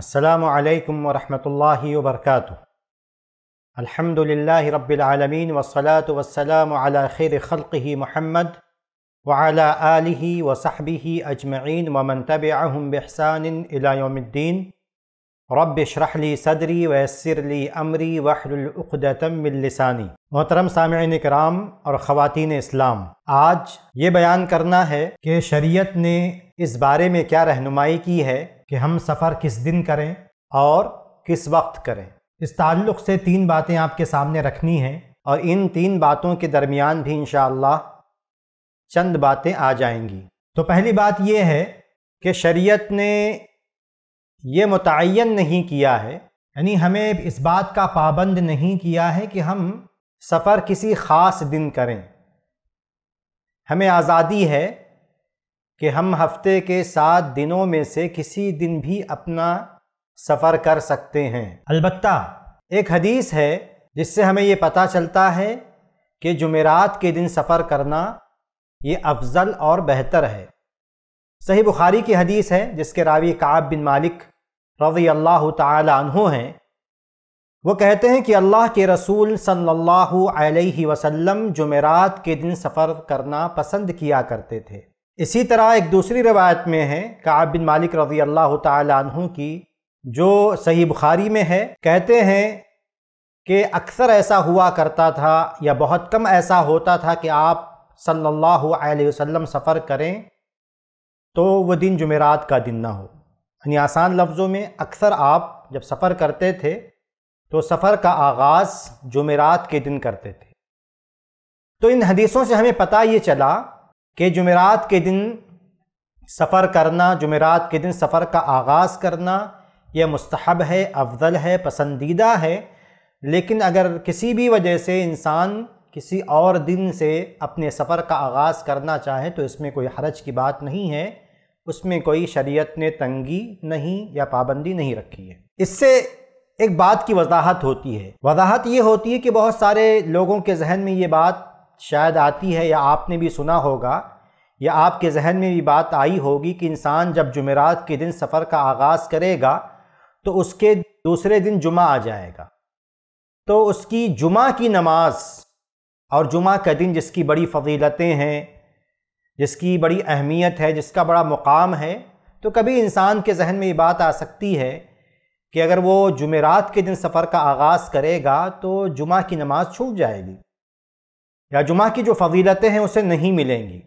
असलकम वरहमल वबरक अलहमदिल्ला रबालमीन वसलात वसलाम खैर ख़ल महमद वाला आलि वसाहबी अजमैन वमन तब बहसानद्दीन रब शरहली सदरी वसरली अमरी वहलतमिलसानी मोहतरम सामिन कराम और ख़वान इस्लाम आज ये बयान करना है कि शरीयत ने इस बारे में क्या रहनुमाई की है कि हम सफ़र किस दिन करें और किस वक्त करें इस ताल्लुक़ से तीन बातें आपके सामने रखनी हैं और इन तीन बातों के दरमियान भी इन चंद बातें आ जाएंगी तो पहली बात यह है कि शरीयत ने यह मुतन नहीं किया है यानी हमें इस बात का पाबंद नहीं किया है कि हम सफ़र किसी ख़ास दिन करें हमें आज़ादी है कि हम हफ्ते के सात दिनों में से किसी दिन भी अपना सफ़र कर सकते हैं अलबत् एक हदीस है जिससे हमें ये पता चलता है कि जुमेरात के दिन सफ़र करना ये अफजल और बेहतर है सही बुखारी की हदीस है जिसके रावी काब बिन मालिक रवी अल्लाह तहु हैं वो कहते हैं कि अल्लाह के रसूल सल्लल्लाहु अलैहि वसल्लम जुमेरात के दिन सफ़र करना पसंद किया करते थे इसी तरह एक दूसरी रवायत में है काब बिन मालिक रजी अल्लाह तु की जो सही बुखारी में है कहते हैं कि अक्सर ऐसा हुआ करता था या बहुत कम ऐसा होता था कि आप सल्लल्लाहु अलैहि वसल्लम सफ़र करें तो वह दिन जुमेरात का दिन ना हो यानी आसान लफ्ज़ों में अक्सर आप जब सफ़र करते थे तो सफ़र का आगाज़ जुमेरात के दिन करते थे तो इन हदीसों से हमें पता ये चला कि जुमेरात के दिन सफ़र करना जुमेरात के दिन सफ़र का आगाज़ करना यह मस्तहब है अफजल है पसंदीदा है लेकिन अगर किसी भी वजह से इंसान किसी और दिन से अपने सफ़र का आगाज़ करना चाहे तो इसमें कोई हरज की बात नहीं है उसमें कोई शरीयत ने तंगी नहीं या पाबंदी नहीं रखी है इससे एक बात की वजाहत होती है वजाहत ये होती है कि बहुत सारे लोगों के जहन में ये बात शायद आती है या आपने भी सुना होगा या आपके जहन में भी बात आई होगी कि इंसान जब जुमेरात के दिन सफ़र का आगाज़ करेगा तो उसके दूसरे दिन जुमा आ जाएगा तो उसकी जुमा की नमाज और जुमा का दिन जिसकी बड़ी फजीलतें हैं जिसकी बड़ी अहमियत है जिसका बड़ा मुकाम है तो कभी इंसान के जहन में ये बात आ सकती है कि अगर वो जुमेरात के दिन सफ़र का आगाज़ करेगा तो जुमा की नमाज़ छूट जाएगी या जुमा की जो फ़ीलतें हैं उसे नहीं मिलेंगी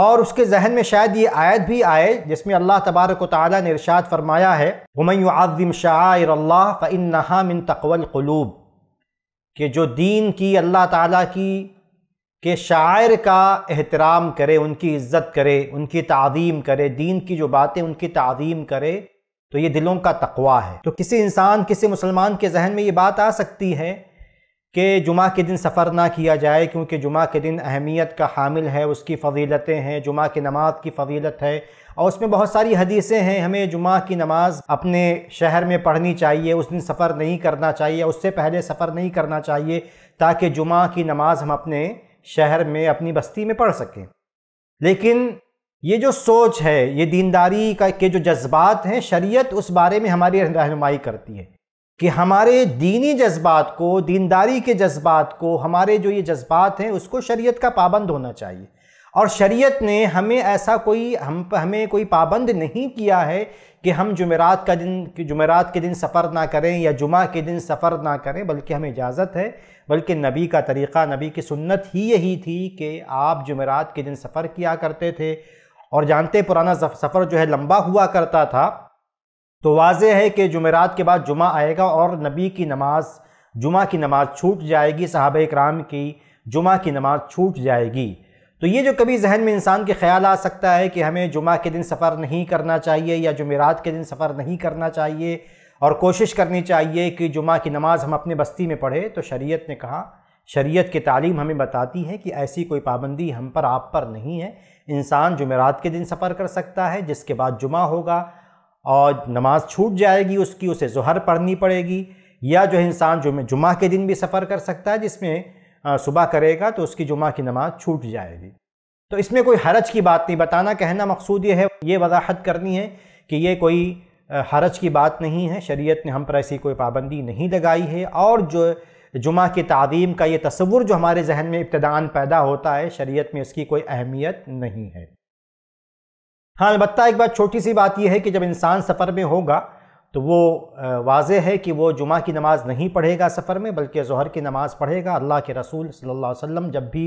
और उसके जहन में शायद ये आयत भी आए जिसमें अल्लाह तबारक ताली ने इरशाद फरमाया है हमयम शायर अल्लाह फ़िन मिन तकवल कि जो दीन की अल्लाह ताला की के शायर का एहतराम करे उनकी इज़्ज़त करे उनकी तज़ीम करे दीन की जो बातें उनकी तज़ीम करे तो ये दिलों का तकवा है तो किसी इंसान किसी मुसलमान के जहन में ये बात आ सकती है कि जुमा के दिन सफ़र ना किया जाए क्योंकि जुमा के दिन अहमियत का हामिल है उसकी फजीलतें हैं जुमा की नमाज की फजीलत है और उसमें बहुत सारी हदीसें हैं हमें जुमा की नमाज़ अपने शहर में पढ़नी चाहिए उस दिन सफ़र नहीं करना चाहिए उससे पहले सफ़र नहीं करना चाहिए ताकि जुमा की नमाज़ हम अपने शहर में अपनी बस्ती में पढ़ सकें लेकिन ये जो सोच है ये दीनदारी का के जो जज्बात हैं शरीयत उस बारे में हमारी रहनुमाई करती है कि हमारे दीनी जज्बात को दीनदारी के जज्बात को हमारे जो ये जज्बात हैं उसको शरीयत का पाबंद होना चाहिए और शरीयत ने हमें ऐसा कोई हम हमें कोई पाबंद नहीं किया है कि हम जुमेरात का दिन जुमेरात के दिन सफ़र ना करें या जुमा के दिन सफ़र ना करें बल्कि हमें इजाज़त है बल्कि नबी का तरीक़ा नबी की सुन्नत ही यही थी कि आप जुमेरात के दिन सफ़र किया करते थे और जानते पुराना सफ़र जो है लंबा हुआ करता था तो वाज है कि जुमेरात के बाद जुमा आएगा और नबी की नमाज जुमा की नमाज छूट जाएगी साहब कराम की जुमा की नमाज छूट जाएगी तो ये जो कभी जहन में इंसान के ख्याल आ सकता है कि हमें जुमा के दिन सफ़र नहीं करना चाहिए या जुमेरात के दिन सफ़र नहीं करना चाहिए और कोशिश करनी चाहिए कि जुमा की नमाज़ हम अपने बस्ती में पढ़े तो शरीयत ने कहा शरीयत की तालीम हमें बताती है कि ऐसी कोई पाबंदी हम पर आप पर नहीं है इंसान जुमेरात के दिन सफ़र कर सकता है जिसके बाद जुमा होगा और नमाज छूट जाएगी उसकी उसे जहर पढ़नी पड़ेगी या जो इंसान जुमे जुमा के दिन भी सफ़र कर सकता है जिसमें सुबह करेगा तो उसकी जुमा की नमाज छूट जाएगी तो इसमें कोई हरज की बात नहीं बताना कहना मकसूद ये है ये वजाहत करनी है कि ये कोई हरज की बात नहीं है शरीयत ने हम पर ऐसी कोई पाबंदी नहीं लगाई है और जो जुमा की तादीम का ये तस्वुर जो हमारे जहन में इब्तदान पैदा होता है शरीयत में इसकी कोई अहमियत नहीं है हाँ अलबत् एक बात छोटी सी बात यह है कि जब इंसान सफ़र में होगा तो वो वाजह है कि वो जुमा की नमाज़ नहीं पढ़ेगा सफ़र में बल्कि जहर की नमाज़ पढ़ेगा अल्लाह के रसूल सल्लल्लाहु अलैहि वसल्लम जब भी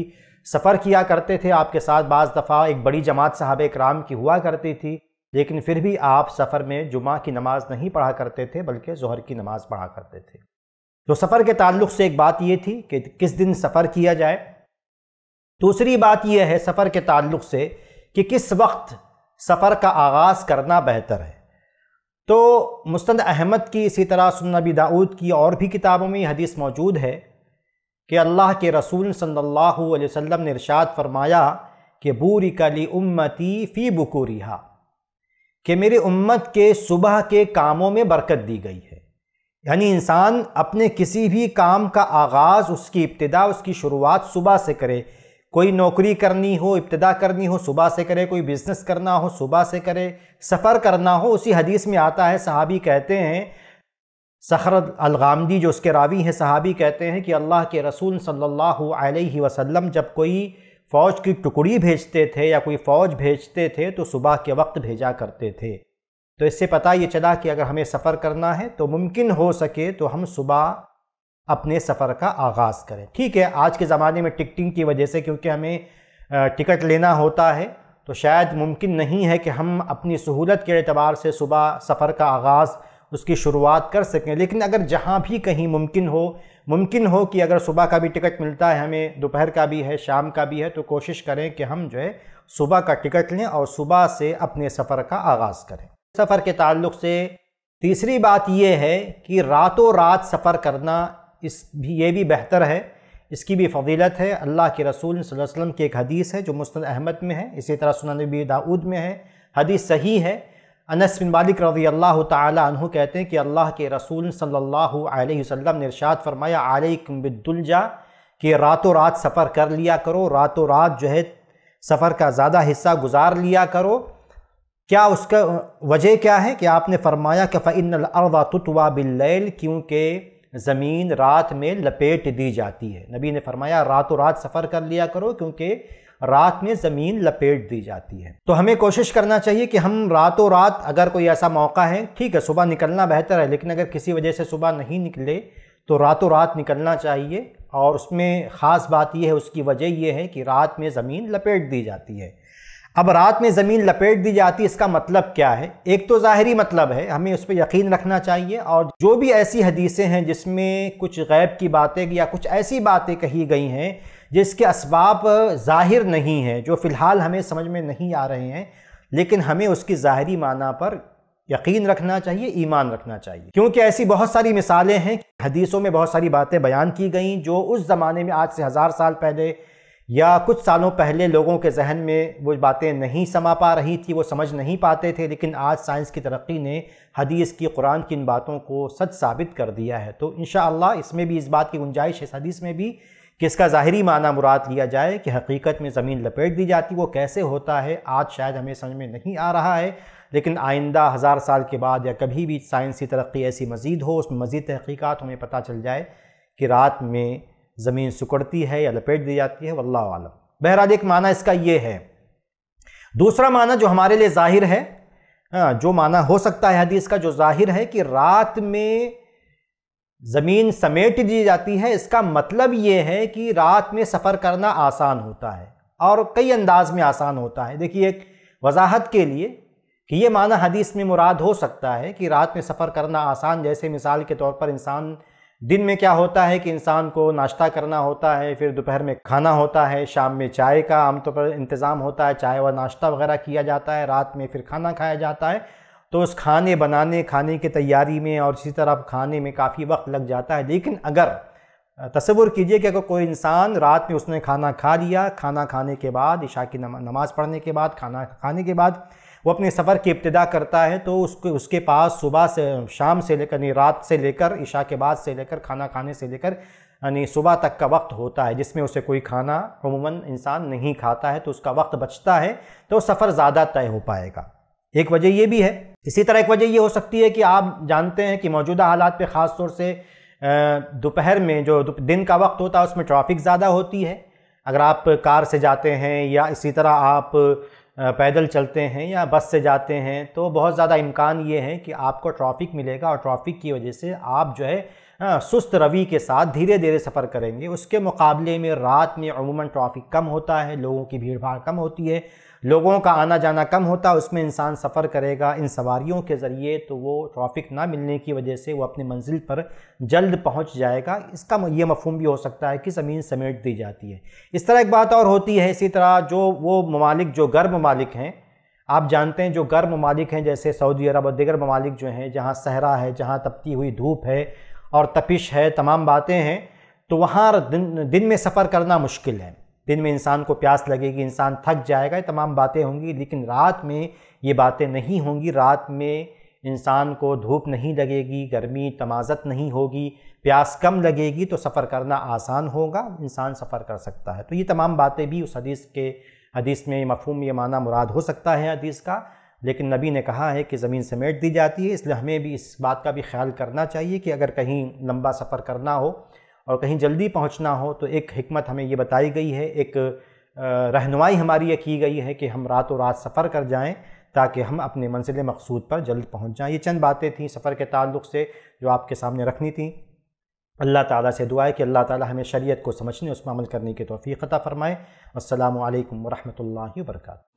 सफ़र किया करते थे आपके साथ बज दफ़ा एक बड़ी जमात साहब कराम की हुआ करती थी लेकिन फिर भी आप सफ़र में जुमा की नमाज़ नहीं पढ़ा करते थे बल्कि जहर की नमाज़ पढ़ा करते थे तो सफ़र के ताल्लुक से एक बात ये थी कि किस दिन सफ़र किया जाए दूसरी बात यह है सफ़र के ताल्लुक से कि किस वक्त सफ़र का आगाज़ करना बेहतर है तो मुस्तंद अहमद की इसी तरह सुनबी दाऊद की और भी किताबों में हदीस मौजूद है कि अल्लाह के रसूल सल्लल्लाहु अलैहि वसल्लम ने इरशाद फरमाया कि बूरी कली उम्मती फ़ी बकूरीहा कि मेरी उम्मत के सुबह के कामों में बरकत दी गई है यानी इंसान अपने किसी भी काम का आगाज़ उसकी इब्तदा उसकी शुरुआत सुबह से करे कोई नौकरी करनी हो इब्तदा करनी हो सुबह से करे कोई बिज़नेस करना हो सुबह से करे सफ़र करना हो उसी हदीस में आता है सहाबी कहते हैं सखर अलगामदी जो उसके रावी हैं सहाबी कहते हैं कि अल्लाह के रसूल सल्लल्लाहु अलैहि वसल्लम जब कोई फ़ौज की टुकड़ी भेजते थे या कोई फ़ौज भेजते थे तो सुबह के वक्त भेजा करते थे तो इससे पता ये चला कि अगर हमें सफ़र करना है तो मुमकिन हो सके तो हम सुबह अपने सफ़र का आगाज़ करें ठीक है आज के ज़माने में टिकटिंग की वजह से क्योंकि हमें टिकट लेना होता है तो शायद मुमकिन नहीं है कि हम अपनी सहूलत के अतबार से सुबह सफ़र का आगाज़ उसकी शुरुआत कर सकें लेकिन अगर जहाँ भी कहीं मुमकिन हो मुमकिन हो कि अगर सुबह का भी टिकट मिलता है हमें दोपहर का भी है शाम का भी है तो कोशिश करें कि हम जो है सुबह का टिकट लें और सुबह से अपने सफ़र का आगाज़ करें सफ़र के ताल्लुक से तीसरी बात यह है कि रातों रात सफ़र करना इस भी ये भी बेहतर है इसकी भी फजीलत है अल्लाह के रसूल वसलम की एक हदीस है जो मुस्त अहमद में है इसी तरह सुना नबी दाऊद में है हदीस सही है अनस बिन मालिक रजी अल्लाह तहु कहते हैं कि अल्लाह के रसूल सल्लल्लाहु अलैहि वसल्लम ने इरशाद फरमाया आलिकम बिदुलजा कि रातों रात सफ़र कर लिया करो रातों रात जो है सफ़र का ज़्यादा हिस्सा गुजार लिया करो क्या उसका वजह क्या है कि आपने फरमाया कि फ़ैन अर्वा तुतवा बिल्ल क्योंकि ज़मीन रात में लपेट दी जाती है नबी ने फरमाया रातों रात सफ़र कर लिया करो क्योंकि रात में ज़मीन लपेट दी जाती है तो हमें कोशिश करना चाहिए कि हम रातों रात अगर कोई ऐसा मौका है ठीक है सुबह निकलना बेहतर है लेकिन अगर किसी वजह से सुबह नहीं निकले तो रातों रात निकलना चाहिए और उसमें ख़ास बात यह है उसकी वजह यह है कि रात में ज़मीन लपेट दी जाती है अब रात में ज़मीन लपेट दी जाती है इसका मतलब क्या है एक तो ज़ाहरी मतलब है हमें उस पर यकीन रखना चाहिए और जो भी ऐसी हदीसें हैं जिसमें कुछ गैब की बातें या कुछ ऐसी बातें कही गई हैं जिसके इसबाब ज़ाहिर नहीं हैं जो फ़िलहाल हमें समझ में नहीं आ रहे हैं लेकिन हमें उसकी ज़ाहरी माना पर यकीन रखना चाहिए ईमान रखना चाहिए क्योंकि ऐसी बहुत सारी मिसालें हैं हदीसों में बहुत सारी बातें बयान की गई जो उस ज़माने में आज से हज़ार साल पहले या कुछ सालों पहले लोगों के जहन में वो बातें नहीं समा पा रही थी वो समझ नहीं पाते थे लेकिन आज साइंस की तरक्की ने हदीस की कुरान की इन बातों को सच साबित कर दिया है तो इन इसमें भी इस बात की गुंजाइश है इस हदीस में भी कि इसका ज़ाहरी माना मुराद लिया जाए कि हकीकत में ज़मीन लपेट दी जाती वो कैसे होता है आज शायद हमें समझ में नहीं आ रहा है लेकिन आइंदा हज़ार साल के बाद या कभी भी साइंसी तरक्की ऐसी मज़ीद हो उसमें मज़ीद तहकीक़ात हमें पता चल जाए कि रात में ज़मीन सिकड़ती है या लपेट दी जाती है वल्ला आलम बहरहाल एक माना इसका ये है दूसरा माना जो हमारे लिए ज़ाहिर है हाँ, जो माना हो सकता है हदीस का जो ज़ाहिर है कि रात में ज़मीन समेट दी जाती है इसका मतलब ये है कि रात में सफ़र करना आसान होता है और कई अंदाज में आसान होता है देखिए एक वजाहत के लिए कि ये माना हदीस में मुराद हो सकता है कि रात में सफ़र करना आसान जैसे मिसाल के तौर पर इंसान दिन में क्या होता है कि इंसान को नाश्ता करना होता है फिर दोपहर में खाना होता है शाम में चाय का आमतौर पर इंतज़ाम होता है चाय व नाश्ता वगैरह किया जाता है रात में फिर खाना खाया जाता है तो उस खाने बनाने खाने की तैयारी में और इसी तरह खाने में काफ़ी वक्त लग जाता है लेकिन अगर तस्वुर कीजिए कि अगर कोई इंसान रात में उसने खाना खा लिया खाना खाने के बाद ईशा की नमाज़ पढ़ने के बाद खाना खाने के बाद वो अपने सफ़र की इब्तदा करता है तो उसके उसके पास सुबह से शाम से लेकर यानी रात से लेकर ईशा के बाद से लेकर खाना खाने से लेकर यानी सुबह तक का वक्त होता है जिसमें उसे कोई खाना अमूमन इंसान नहीं खाता है तो उसका वक्त बचता है तो सफ़र ज़्यादा तय हो पाएगा एक वजह यह भी है इसी तरह एक वजह ये हो सकती है कि आप जानते हैं कि मौजूदा हालात पर ख़ास तौर से दोपहर में जो दिन का वक्त होता है उसमें ट्रैफिक ज़्यादा होती है अगर आप कार से जाते हैं या इसी तरह आप पैदल चलते हैं या बस से जाते हैं तो बहुत ज़्यादा इम्कान ये है कि आपको ट्रॉफिक मिलेगा और ट्रॉफिक की वजह से आप जो है सुस्त रवि के साथ धीरे धीरे सफ़र करेंगे उसके मुकाबले में रात में अमूमन ट्रॉफिक कम होता है लोगों की भीड़ भाड़ कम होती है लोगों का आना जाना कम होता उसमें इंसान सफ़र करेगा इन सवारियों के ज़रिए तो वो ट्रैफिक ना मिलने की वजह से वो अपनी मंजिल पर जल्द पहुंच जाएगा इसका ये मफहम भी हो सकता है कि ज़मीन समेट दी जाती है इस तरह एक बात और होती है इसी तरह जो वो ममालिक जो गर्म ममालिक हैं आप जानते हैं जो गर्म ममालिक हैं जैसे सऊदी अरब और दिगर ममालिक जो हैं जहाँ सहरा है जहाँ तपती हुई धूप है और तपिश है तमाम बातें हैं तो वहाँ दिन दिन में सफ़र करना मुश्किल है दिन में इंसान को प्यास लगेगी इंसान थक जाएगा ये तमाम बातें होंगी लेकिन रात में ये बातें नहीं होंगी रात में इंसान को धूप नहीं लगेगी गर्मी तमाजत नहीं होगी प्यास कम लगेगी तो सफ़र करना आसान होगा इंसान सफ़र कर सकता है तो ये तमाम बातें भी उस हदीस के हदीस में मफहम ये माना मुराद हो सकता है हदीस का लेकिन नबी ने कहा है कि ज़मीन समेट दी जाती है इसलिए हमें भी इस बात का भी ख्याल करना चाहिए कि अगर कहीं लंबा सफ़र करना हो और कहीं जल्दी पहुंचना हो तो एक हमत हमें ये बताई गई है एक रहनुमाई हमारी ये की गई है कि हम रातों रात सफ़र कर जाएं ताकि हम अपने मंजिल मकसूद पर जल्द पहुंच जाएं ये चंद बातें थी सफ़र के ताल्लुक से जो आपके सामने रखनी थी अल्लाह ताला से दुआ है कि अल्लाह ताला हमें शरीयत को समझने उसमें अमल करने की तोफ़ी अता फ़रमाएँ असल वरहमल वर्का